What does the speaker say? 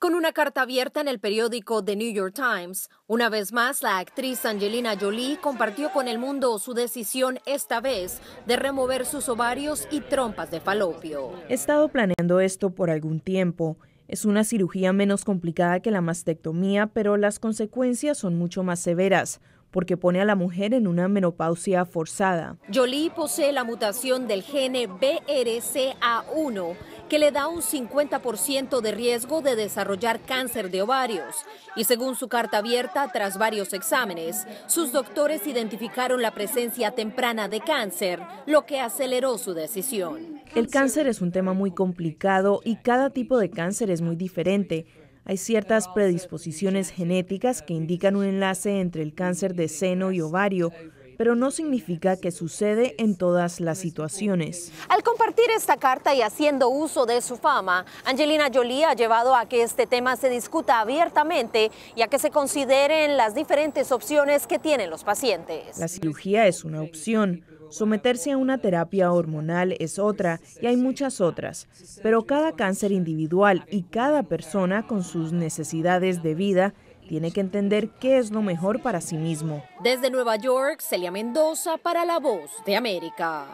Con una carta abierta en el periódico The New York Times, una vez más la actriz Angelina Jolie compartió con el mundo su decisión esta vez de remover sus ovarios y trompas de falopio. He estado planeando esto por algún tiempo. Es una cirugía menos complicada que la mastectomía, pero las consecuencias son mucho más severas porque pone a la mujer en una menopausia forzada. Jolie posee la mutación del gene BRCA1 que le da un 50% de riesgo de desarrollar cáncer de ovarios. Y según su carta abierta, tras varios exámenes, sus doctores identificaron la presencia temprana de cáncer, lo que aceleró su decisión. El cáncer es un tema muy complicado y cada tipo de cáncer es muy diferente. Hay ciertas predisposiciones genéticas que indican un enlace entre el cáncer de seno y ovario, pero no significa que sucede en todas las situaciones. Al compartir esta carta y haciendo uso de su fama, Angelina Jolie ha llevado a que este tema se discuta abiertamente y a que se consideren las diferentes opciones que tienen los pacientes. La cirugía es una opción. Someterse a una terapia hormonal es otra y hay muchas otras, pero cada cáncer individual y cada persona con sus necesidades de vida tiene que entender qué es lo mejor para sí mismo. Desde Nueva York, Celia Mendoza para La Voz de América.